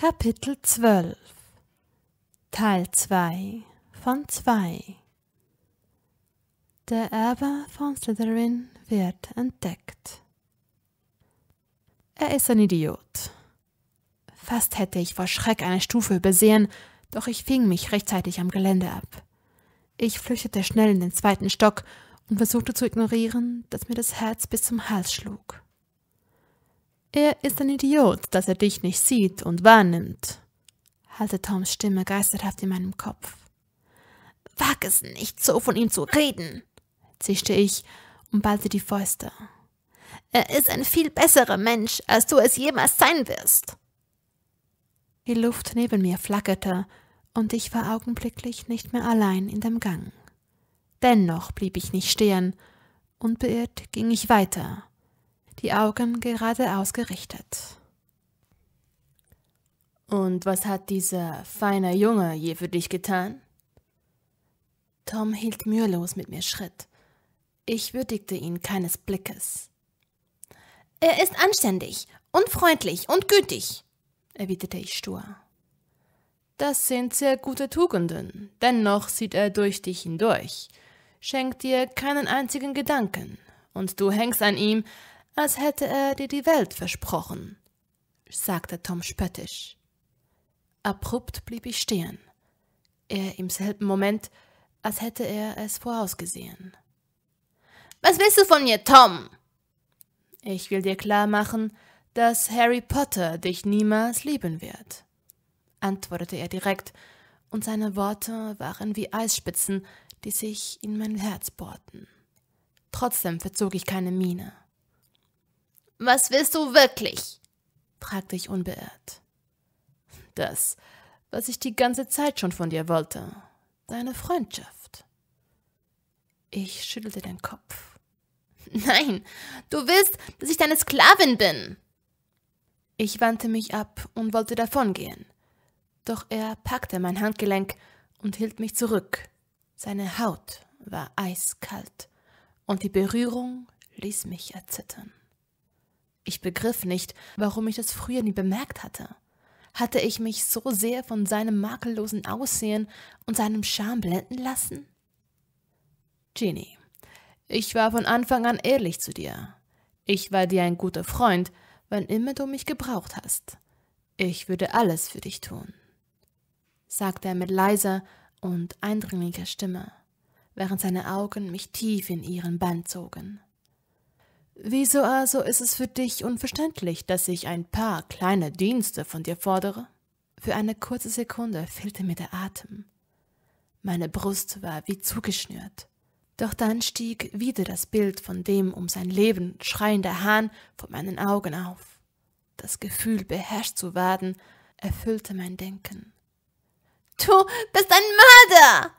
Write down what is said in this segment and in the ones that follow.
Kapitel 12 Teil 2 von 2 Der Erbe von Slytherin wird entdeckt. Er ist ein Idiot. Fast hätte ich vor Schreck eine Stufe übersehen, doch ich fing mich rechtzeitig am Gelände ab. Ich flüchtete schnell in den zweiten Stock und versuchte zu ignorieren, dass mir das Herz bis zum Hals schlug. Er ist ein Idiot, dass er dich nicht sieht und wahrnimmt, hallte Toms Stimme geisterhaft in meinem Kopf. Wag es nicht, so von ihm zu reden, zischte ich und ballte die Fäuste. Er ist ein viel besserer Mensch, als du es jemals sein wirst. Die Luft neben mir flackerte, und ich war augenblicklich nicht mehr allein in dem Gang. Dennoch blieb ich nicht stehen, unbeirrt ging ich weiter, die Augen geradeaus gerichtet. Und was hat dieser feine Junge je für dich getan? Tom hielt mühelos mit mir Schritt. Ich würdigte ihn keines Blickes. Er ist anständig und freundlich und gütig, erwiderte ich stur. Das sind sehr gute Tugenden, dennoch sieht er durch dich hindurch, schenkt dir keinen einzigen Gedanken, und du hängst an ihm, als hätte er dir die Welt versprochen, sagte Tom spöttisch. Abrupt blieb ich stehen. Er im selben Moment, als hätte er es vorausgesehen. Was willst du von mir, Tom? Ich will dir klar machen, dass Harry Potter dich niemals lieben wird, antwortete er direkt, und seine Worte waren wie Eisspitzen, die sich in mein Herz bohrten. Trotzdem verzog ich keine Miene. Was willst du wirklich? fragte ich unbeirrt. Das, was ich die ganze Zeit schon von dir wollte, deine Freundschaft. Ich schüttelte den Kopf. Nein, du willst, dass ich deine Sklavin bin. Ich wandte mich ab und wollte davongehen. Doch er packte mein Handgelenk und hielt mich zurück. Seine Haut war eiskalt und die Berührung ließ mich erzittern begriff nicht, warum ich das früher nie bemerkt hatte. Hatte ich mich so sehr von seinem makellosen Aussehen und seinem Charme blenden lassen? Ginny, ich war von Anfang an ehrlich zu dir. Ich war dir ein guter Freund, wann immer du mich gebraucht hast. Ich würde alles für dich tun, sagte er mit leiser und eindringlicher Stimme, während seine Augen mich tief in ihren Band zogen. Wieso also ist es für dich unverständlich, dass ich ein paar kleine Dienste von dir fordere? Für eine kurze Sekunde fehlte mir der Atem. Meine Brust war wie zugeschnürt. Doch dann stieg wieder das Bild von dem um sein Leben schreiender Hahn vor meinen Augen auf. Das Gefühl, beherrscht zu werden, erfüllte mein Denken. Du bist ein Mörder!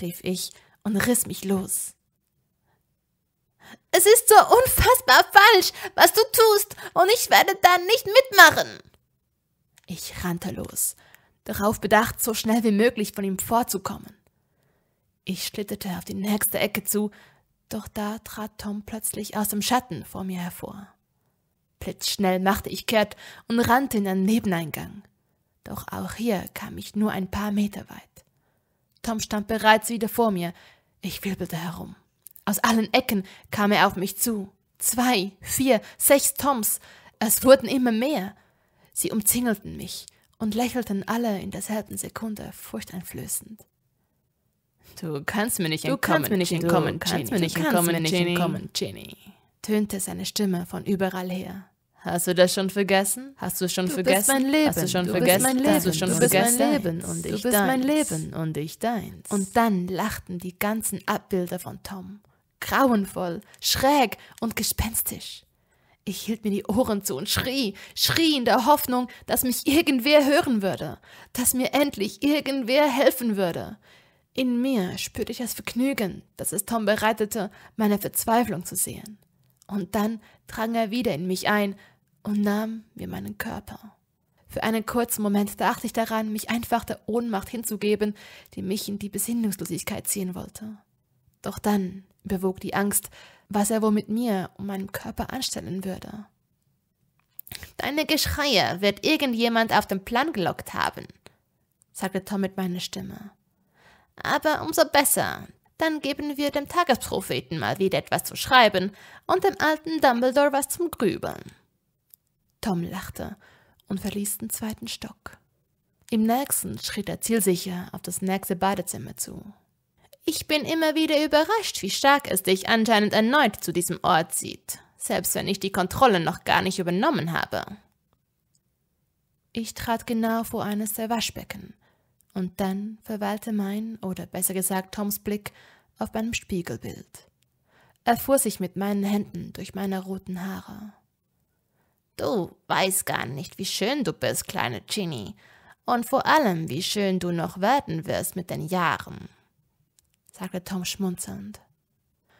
rief ich und riss mich los. Es ist so unfassbar falsch, was du tust, und ich werde dann nicht mitmachen. Ich rannte los, darauf bedacht, so schnell wie möglich von ihm vorzukommen. Ich schlitterte auf die nächste Ecke zu, doch da trat Tom plötzlich aus dem Schatten vor mir hervor. Blitzschnell machte ich kehrt und rannte in einen Nebeneingang. Doch auch hier kam ich nur ein paar Meter weit. Tom stand bereits wieder vor mir. Ich wirbelte herum. Aus allen Ecken kam er auf mich zu. Zwei, vier, sechs Toms. Es wurden immer mehr. Sie umzingelten mich und lächelten alle in derselben Sekunde furchteinflößend. Du kannst mir nicht entkommen. Du kannst mir nicht entkommen. Du kannst mir nicht entkommen, nicht entkommen, Jenny. Tönte seine Stimme von überall her. Hast du das schon vergessen? Hast du schon du vergessen? Bist mein Leben. Hast du schon du vergessen? Bist mein Leben. Hast du schon du vergessen? Bist mein Leben und ich du bist deins. mein Leben und ich deins. Und dann lachten die ganzen Abbilder von Tom grauenvoll, schräg und gespenstisch. Ich hielt mir die Ohren zu und schrie, schrie in der Hoffnung, dass mich irgendwer hören würde, dass mir endlich irgendwer helfen würde. In mir spürte ich das Vergnügen, das es Tom bereitete, meine Verzweiflung zu sehen. Und dann drang er wieder in mich ein und nahm mir meinen Körper. Für einen kurzen Moment dachte ich daran, mich einfach der Ohnmacht hinzugeben, die mich in die Besinnungslosigkeit ziehen wollte. Doch dann bewog die Angst, was er wohl mit mir und meinem Körper anstellen würde. Deine Geschreie wird irgendjemand auf den Plan gelockt haben, sagte Tom mit meiner Stimme. Aber umso besser, dann geben wir dem Tagespropheten mal wieder etwas zu schreiben und dem alten Dumbledore was zum Grübeln. Tom lachte und verließ den zweiten Stock. Im nächsten schritt er zielsicher auf das nächste Badezimmer zu. Ich bin immer wieder überrascht, wie stark es dich anscheinend erneut zu diesem Ort zieht, selbst wenn ich die Kontrolle noch gar nicht übernommen habe. Ich trat genau vor eines der Waschbecken, und dann verweilte mein, oder besser gesagt Toms Blick, auf meinem Spiegelbild. Er fuhr sich mit meinen Händen durch meine roten Haare. Du weißt gar nicht, wie schön du bist, kleine Ginny, und vor allem, wie schön du noch werden wirst mit den Jahren sagte Tom schmunzelnd.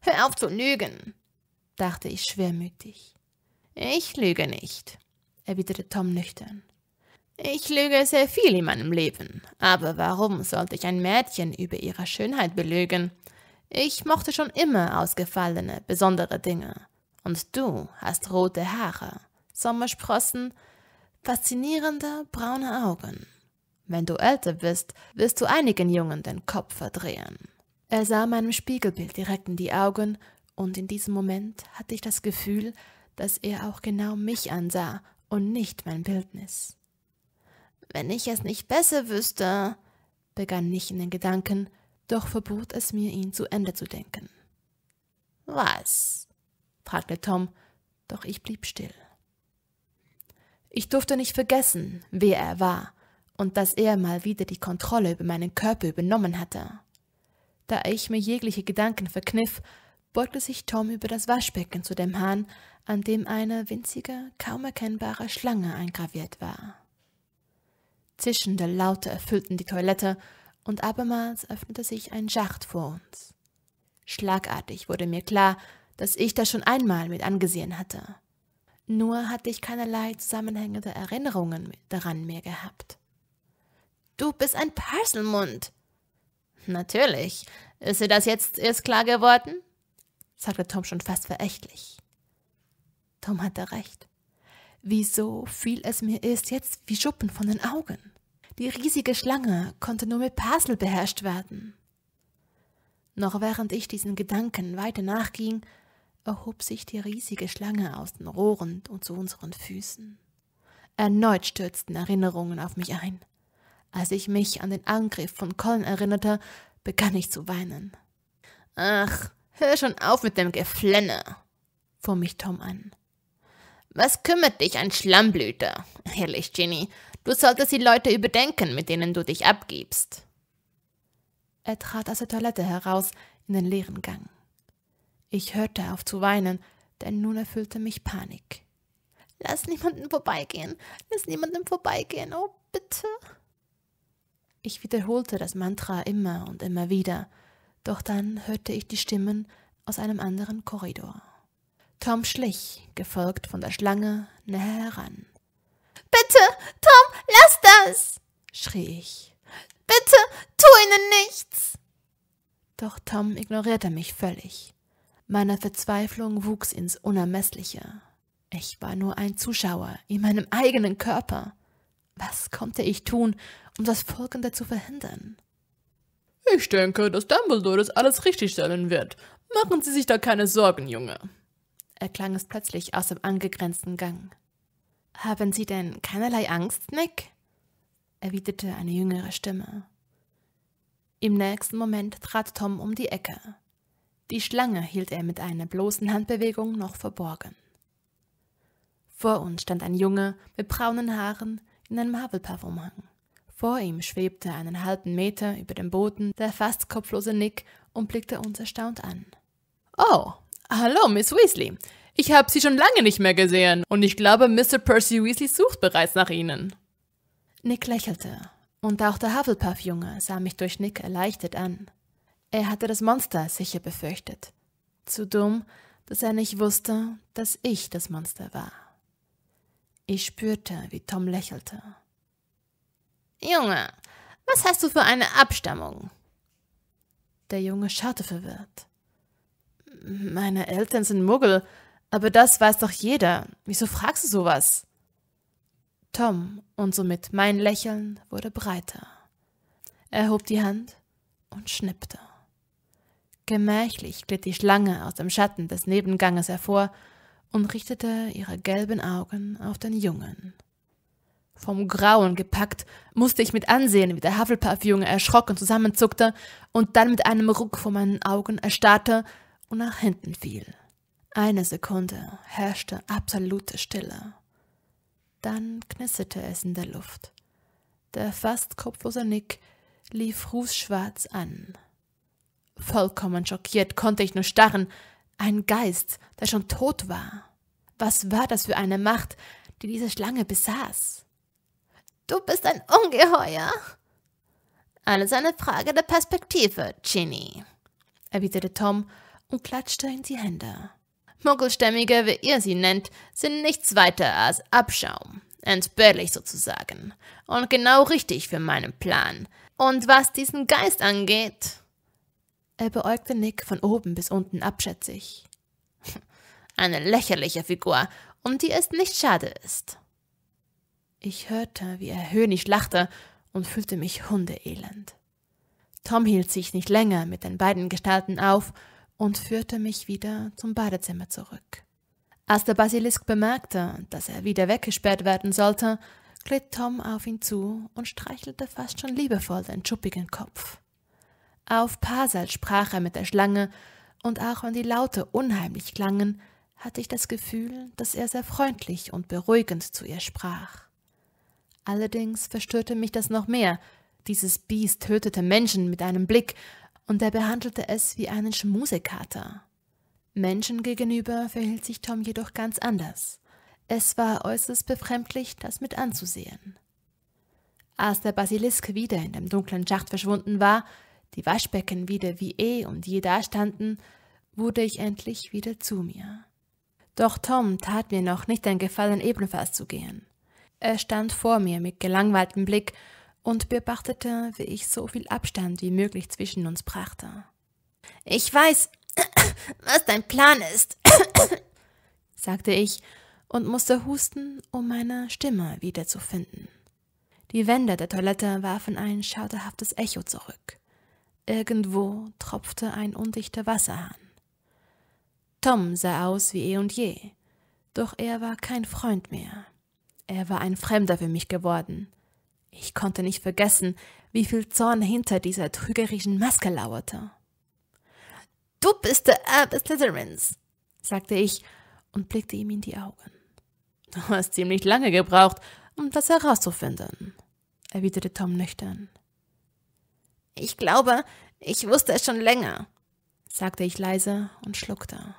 Hör auf zu lügen, dachte ich schwermütig. Ich lüge nicht, erwiderte Tom nüchtern. Ich lüge sehr viel in meinem Leben, aber warum sollte ich ein Mädchen über ihre Schönheit belügen? Ich mochte schon immer ausgefallene, besondere Dinge. Und du hast rote Haare, Sommersprossen, faszinierende braune Augen. Wenn du älter bist, wirst du einigen Jungen den Kopf verdrehen. Er sah meinem Spiegelbild direkt in die Augen, und in diesem Moment hatte ich das Gefühl, dass er auch genau mich ansah und nicht mein Bildnis. Wenn ich es nicht besser wüsste, begann ich in den Gedanken, doch verbot es mir, ihn zu Ende zu denken. Was? fragte Tom, doch ich blieb still. Ich durfte nicht vergessen, wer er war und dass er mal wieder die Kontrolle über meinen Körper übernommen hatte. Da ich mir jegliche Gedanken verkniff, beugte sich Tom über das Waschbecken zu dem Hahn, an dem eine winzige, kaum erkennbare Schlange eingraviert war. Zischende Laute erfüllten die Toilette, und abermals öffnete sich ein Schacht vor uns. Schlagartig wurde mir klar, dass ich das schon einmal mit angesehen hatte. Nur hatte ich keinerlei zusammenhängende Erinnerungen daran mehr gehabt. Du bist ein Parselmund, Natürlich. Ist dir das jetzt erst klar geworden? sagte Tom schon fast verächtlich. Tom hatte recht. Wieso fiel es mir erst jetzt wie Schuppen von den Augen? Die riesige Schlange konnte nur mit Parsel beherrscht werden. Noch während ich diesen Gedanken weiter nachging, erhob sich die riesige Schlange aus den Rohren und zu unseren Füßen. Erneut stürzten Erinnerungen auf mich ein. Als ich mich an den Angriff von Colin erinnerte, begann ich zu weinen. Ach, hör schon auf mit dem Geflänne, fuhr mich Tom an. Was kümmert dich ein Schlammblüter? Ehrlich, Ginny, du solltest die Leute überdenken, mit denen du dich abgibst. Er trat aus der Toilette heraus in den leeren Gang. Ich hörte auf zu weinen, denn nun erfüllte mich Panik. Lass niemanden vorbeigehen, lass niemanden vorbeigehen, oh bitte. Ich wiederholte das Mantra immer und immer wieder, doch dann hörte ich die Stimmen aus einem anderen Korridor. Tom schlich, gefolgt von der Schlange, näher heran. Bitte, Tom, lass das! schrie ich. Bitte, tu ihnen nichts! Doch Tom ignorierte mich völlig. Meine Verzweiflung wuchs ins Unermessliche. Ich war nur ein Zuschauer in meinem eigenen Körper. Was konnte ich tun, um das Folgende zu verhindern? Ich denke, dass Dumbledore das alles richtigstellen wird. Machen Sie sich da keine Sorgen, Junge. Erklang es plötzlich aus dem angegrenzten Gang. Haben Sie denn keinerlei Angst, Nick? erwiderte eine jüngere Stimme. Im nächsten Moment trat Tom um die Ecke. Die Schlange hielt er mit einer bloßen Handbewegung noch verborgen. Vor uns stand ein Junge mit braunen Haaren, in einem Havelparfum umhang Vor ihm schwebte einen halben Meter über dem Boden der fast kopflose Nick und blickte uns erstaunt an. Oh, hallo, Miss Weasley. Ich habe Sie schon lange nicht mehr gesehen und ich glaube, Mr. Percy Weasley sucht bereits nach Ihnen. Nick lächelte und auch der Hufflepuff-Junge sah mich durch Nick erleichtert an. Er hatte das Monster sicher befürchtet. Zu dumm, dass er nicht wusste, dass ich das Monster war. Ich spürte, wie Tom lächelte. Junge, was hast du für eine Abstammung? Der Junge schaute verwirrt. Meine Eltern sind Muggel, aber das weiß doch jeder. Wieso fragst du sowas? Tom und somit mein Lächeln wurde breiter. Er hob die Hand und schnippte. Gemächlich glitt die Schlange aus dem Schatten des Nebenganges hervor und richtete ihre gelben Augen auf den Jungen. Vom Grauen gepackt, musste ich mit ansehen, wie der Hufflepuff-Junge erschrocken zusammenzuckte und dann mit einem Ruck vor meinen Augen erstarrte und nach hinten fiel. Eine Sekunde herrschte absolute Stille. Dann knisterte es in der Luft. Der fast kopflose Nick lief rußschwarz an. Vollkommen schockiert konnte ich nur starren, ein Geist, der schon tot war. Was war das für eine Macht, die diese Schlange besaß? Du bist ein Ungeheuer! Alles eine Frage der Perspektive, Ginny, erwiderte Tom und klatschte in die Hände. Muggelstämmige, wie ihr sie nennt, sind nichts weiter als Abschaum, entbehrlich sozusagen, und genau richtig für meinen Plan. Und was diesen Geist angeht, er beäugte Nick von oben bis unten abschätzig. Eine lächerliche Figur, um die es nicht schade ist. Ich hörte, wie er höhnisch lachte und fühlte mich hundeelend. Tom hielt sich nicht länger mit den beiden Gestalten auf und führte mich wieder zum Badezimmer zurück. Als der Basilisk bemerkte, dass er wieder weggesperrt werden sollte, glitt Tom auf ihn zu und streichelte fast schon liebevoll den schuppigen Kopf. Auf Pasal sprach er mit der Schlange, und auch wenn die Laute unheimlich klangen, hatte ich das Gefühl, dass er sehr freundlich und beruhigend zu ihr sprach. Allerdings verstörte mich das noch mehr. Dieses Biest tötete Menschen mit einem Blick, und er behandelte es wie einen Schmusekater. Menschen gegenüber verhielt sich Tom jedoch ganz anders. Es war äußerst befremdlich, das mit anzusehen. Als der Basilisk wieder in dem dunklen Schacht verschwunden war, die Waschbecken wieder wie eh und je dastanden, wurde ich endlich wieder zu mir. Doch Tom tat mir noch nicht den Gefallen, ebenfalls zu gehen. Er stand vor mir mit gelangweiltem Blick und beobachtete, wie ich so viel Abstand wie möglich zwischen uns brachte. Ich weiß, was dein Plan ist, sagte ich und musste husten, um meine Stimme wiederzufinden. Die Wände der Toilette warfen ein schauderhaftes Echo zurück. Irgendwo tropfte ein undichter Wasserhahn. Tom sah aus wie eh und je, doch er war kein Freund mehr. Er war ein Fremder für mich geworden. Ich konnte nicht vergessen, wie viel Zorn hinter dieser trügerischen Maske lauerte. Du bist der Erbe Slytherins, sagte ich und blickte ihm in die Augen. Du hast ziemlich lange gebraucht, um das herauszufinden, erwiderte Tom nüchtern. Ich glaube, ich wusste es schon länger, sagte ich leise und schluckte.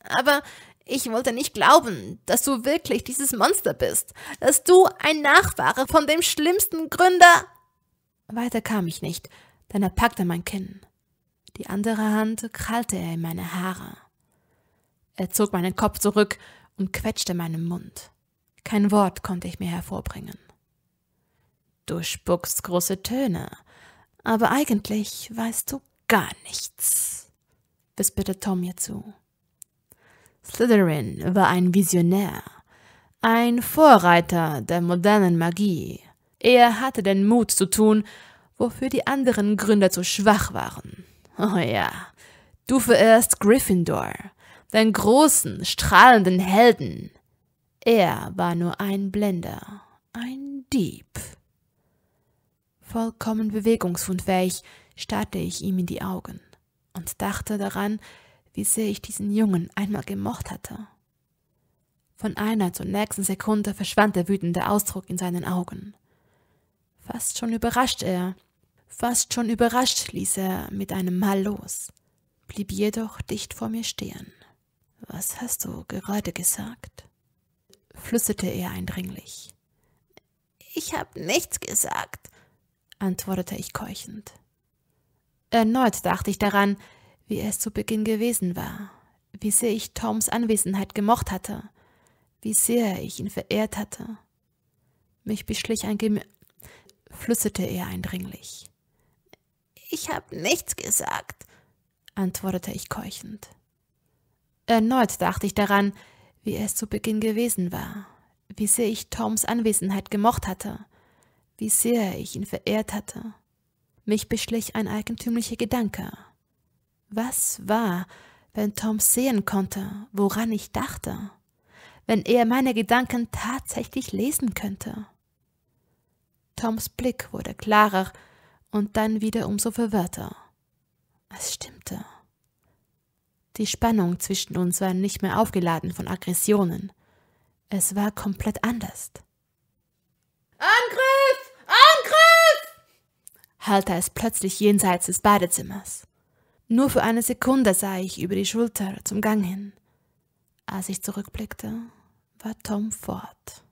Aber ich wollte nicht glauben, dass du wirklich dieses Monster bist, dass du ein Nachfahre von dem schlimmsten Gründer. Weiter kam ich nicht, denn er packte mein Kinn. Die andere Hand krallte er in meine Haare. Er zog meinen Kopf zurück und quetschte meinen Mund. Kein Wort konnte ich mir hervorbringen. Du spuckst große Töne, aber eigentlich weißt du gar nichts, wisperte Tom ihr zu. Slytherin war ein Visionär, ein Vorreiter der modernen Magie. Er hatte den Mut zu tun, wofür die anderen Gründer zu schwach waren. Oh ja, du verehrst Gryffindor, den großen, strahlenden Helden. Er war nur ein Blender, ein Dieb. Vollkommen bewegungsunfähig starrte ich ihm in die Augen und dachte daran, wie sehr ich diesen Jungen einmal gemocht hatte. Von einer zur nächsten Sekunde verschwand der wütende Ausdruck in seinen Augen. Fast schon überrascht er, fast schon überrascht ließ er mit einem Mal los, blieb jedoch dicht vor mir stehen. Was hast du gerade gesagt? flüsterte er eindringlich. Ich hab nichts gesagt, antwortete ich keuchend. Erneut dachte ich daran, wie es zu Beginn gewesen war, wie sehr ich Toms Anwesenheit gemocht hatte, wie sehr ich ihn verehrt hatte. Mich beschlich ein Gemü flüsterte er eindringlich. Ich habe nichts gesagt, antwortete ich keuchend. Erneut dachte ich daran, wie es zu Beginn gewesen war, wie sehr ich Toms Anwesenheit gemocht hatte, wie sehr ich ihn verehrt hatte. Mich beschlich ein eigentümlicher Gedanke. Was war, wenn Tom sehen konnte, woran ich dachte? Wenn er meine Gedanken tatsächlich lesen könnte? Toms Blick wurde klarer und dann wieder umso verwirrter. Es stimmte. Die Spannung zwischen uns war nicht mehr aufgeladen von Aggressionen. Es war komplett anders. Angriff! hörte es plötzlich jenseits des Badezimmers. Nur für eine Sekunde sah ich über die Schulter zum Gang hin. Als ich zurückblickte, war Tom fort.